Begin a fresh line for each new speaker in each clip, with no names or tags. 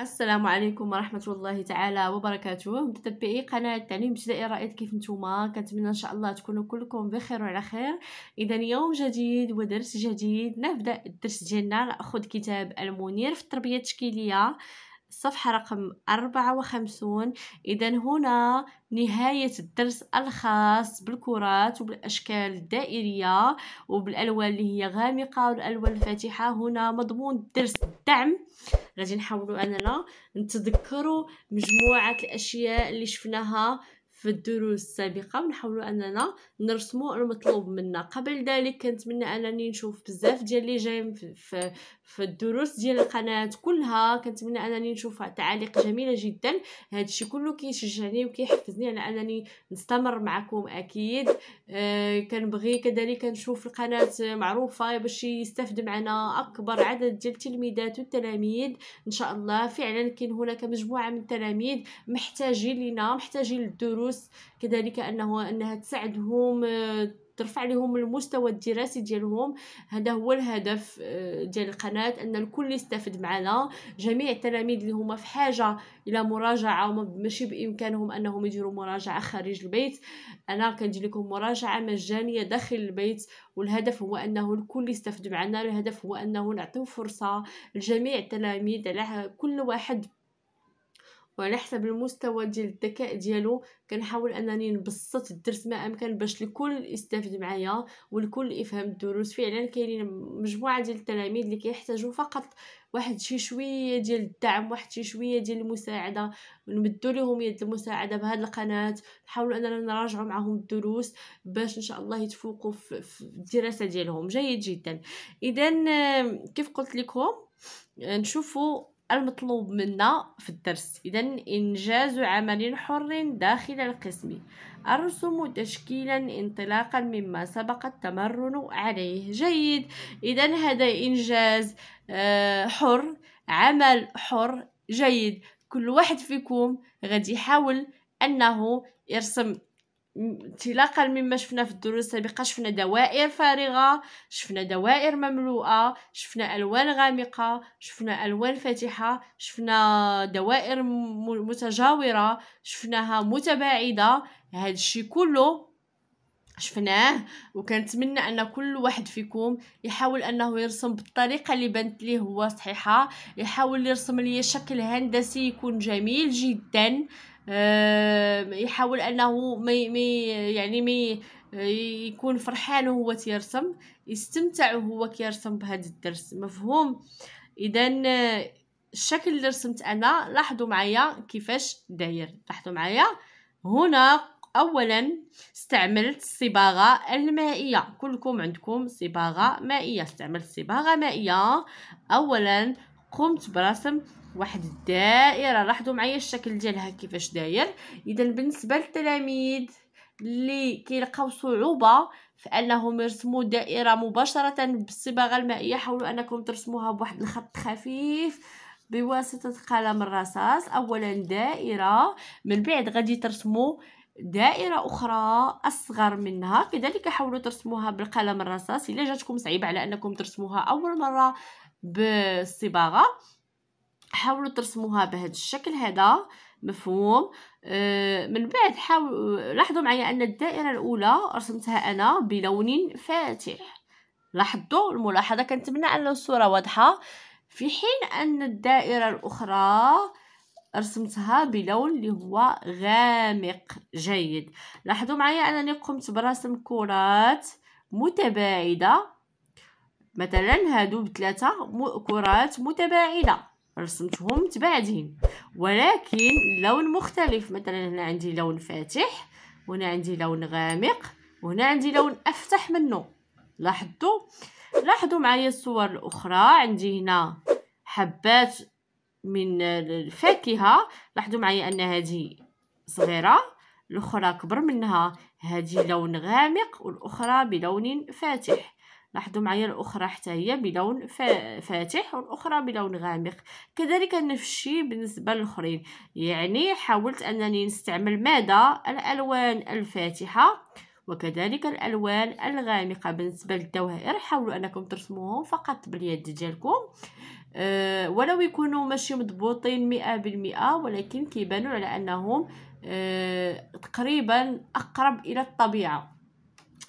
السلام عليكم ورحمة الله تعالى وبركاته متتبعي قناة تعليم ابتدائي رائد كيف نتوما كنتمنى ان شاء الله تكونوا كلكم بخير وعلى خير اذا يوم جديد ودرس جديد نبدا الدرس ديالنا ناخذ كتاب المنير في التربية التشكيلية الصفحة رقم أربعة وخمسون إذا هنا نهاية الدرس الخاص بالكرات وبالأشكال الدائرية وبالألوان اللي هي غامقة والألوان الفاتحة هنا مضمون الدرس الدعم غادي نحاولوا أننا نتذكروا مجموعة الأشياء اللي شفناها في الدروس السابقة ونحاولوا أننا نرسموا المطلوب منا قبل ذلك كنتمنى أنني نشوف بزاف ديال اللي جاي في, في في الدروس ديال القناه كلها كنتمنى انني نشوف تعاليق جميله جدا هذا الشيء كله كيشجعني وكيحفزني على انني نستمر معكم اكيد أه كنبغي كذلك نشوف القناه معروفه باش يستافد معنا اكبر عدد ديال التلميذات والتلاميذ ان شاء الله فعلا كاين هناك مجموعه من التلاميذ محتاجين لنا محتاجين للدروس كذلك انه انها تساعدهم أه ترفع لهم المستوى الدراسي ديالهم هذا هو الهدف آه، ديال القناه ان الكل يستافد معنا جميع التلاميذ اللي هما في حاجه الى مراجعه ماشي بامكانهم انهم يديروا مراجعه خارج البيت انا كندير لكم مراجعه مجانيه داخل البيت والهدف هو انه الكل يستافد معنا الهدف هو انه نعطيو فرصه لجميع التلاميذ على كل واحد وعلى حسب المستوى ديال الذكاء ديالو كنحاول انني نبسط الدرس ما امكن باش الكل يستافد معايا والكل يفهم الدروس فعلا كاينين مجموعه ديال التلاميذ اللي كيحتاجوا فقط واحد شي شويه ديال الدعم واحد شي شويه ديال المساعده نمدوا لهم يد المساعده بهاد القناه نحاولوا اننا نراجعوا معهم الدروس باش ان شاء الله يتفوقوا في الدراسه ديالهم جيد جدا اذا كيف قلت لكم آه، نشوفوا المطلوب منا في الدرس إذا إنجاز عمل حر داخل القسم الرسم تشكيلا انطلاقا مما سبق التمرن عليه جيد إذا هذا إنجاز آه، حر عمل حر جيد كل واحد فيكم غادي يحاول أنه يرسم انطلاقا مما شفنا في الدروس السابقه شفنا دوائر فارغه شفنا دوائر مملوءه شفنا الوان غامقه شفنا الوان فاتحه شفنا دوائر متجاوره شفناها متباعده هذا الشيء كله شفناه وكنتمنى ان كل واحد فيكم يحاول انه يرسم بالطريقه اللي بنت ليه هو صحيحه يحاول يرسم لي شكل هندسي يكون جميل جدا آه، يحاول انه مي مي يعني مي يكون فرحان وهو تيرسم يستمتع وهو كيرسم بهذا الدرس مفهوم اذا آه، الشكل اللي رسمت انا لاحظوا معايا كيفاش داير لاحظوا معايا هنا اولا استعملت الصباغه المائيه كلكم عندكم صباغه مائيه استعملت صباغه مائيه اولا قمت برسم واحد الدائره لاحظوا معايا الشكل ديالها كيفاش داير اذا بالنسبه للتلاميذ اللي كيلقاو صعوبه في انهم يرسموا دائره مباشره بالصباغه المائيه حاولوا انكم ترسموها بواحد الخط خفيف بواسطه قلم الرصاص اولا دائره من بعد غادي ترسموا دائرة أخرى أصغر منها كذلك حاولوا ترسموها بالقلم الرصاص إلا جاتكم صعيبه على أنكم ترسموها أول مرة بالصباغه حاولوا ترسموها بهذا الشكل هذا مفهوم آه، من بعد حاول لاحظوا معايا ان الدائره الاولى رسمتها انا بلون فاتح لاحظوا الملاحظه كنتمنى ان الصوره واضحه في حين ان الدائره الاخرى رسمتها بلون اللي هو غامق جيد لاحظوا معايا انني قمت برسم كرات متباعده مثلا هادو بثلاثه كرات متباعده رسمتهم متباعدين ولكن لون مختلف مثلا هنا عندي لون فاتح وهنا عندي لون غامق وهنا عندي لون افتح منه لاحظتوا لاحظوا معايا الصور الاخرى عندي هنا حبات من الفاكهه لاحظوا معايا ان هذه صغيره الاخرى كبر منها هذه لون غامق والاخرى بلون فاتح لاحظوا معايا الاخرى حتى هي بلون فاتح والاخرى بلون غامق كذلك نفس الشيء بالنسبه للاخرين يعني حاولت انني نستعمل ماذا الالوان الفاتحه وكذلك الالوان الغامقه بالنسبه للدوائر حاولوا انكم ترسموهم فقط باليد ديالكم أه ولو يكونوا ماشي مضبوطين مئة بالمئة ولكن كيبانوا على انهم أه تقريبا اقرب الى الطبيعه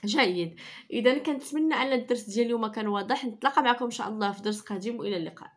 جيد اذا كنتمنى ان الدرس ديال اليوم كان واضح نتلاقى معكم ان شاء الله في درس قادم والى اللقاء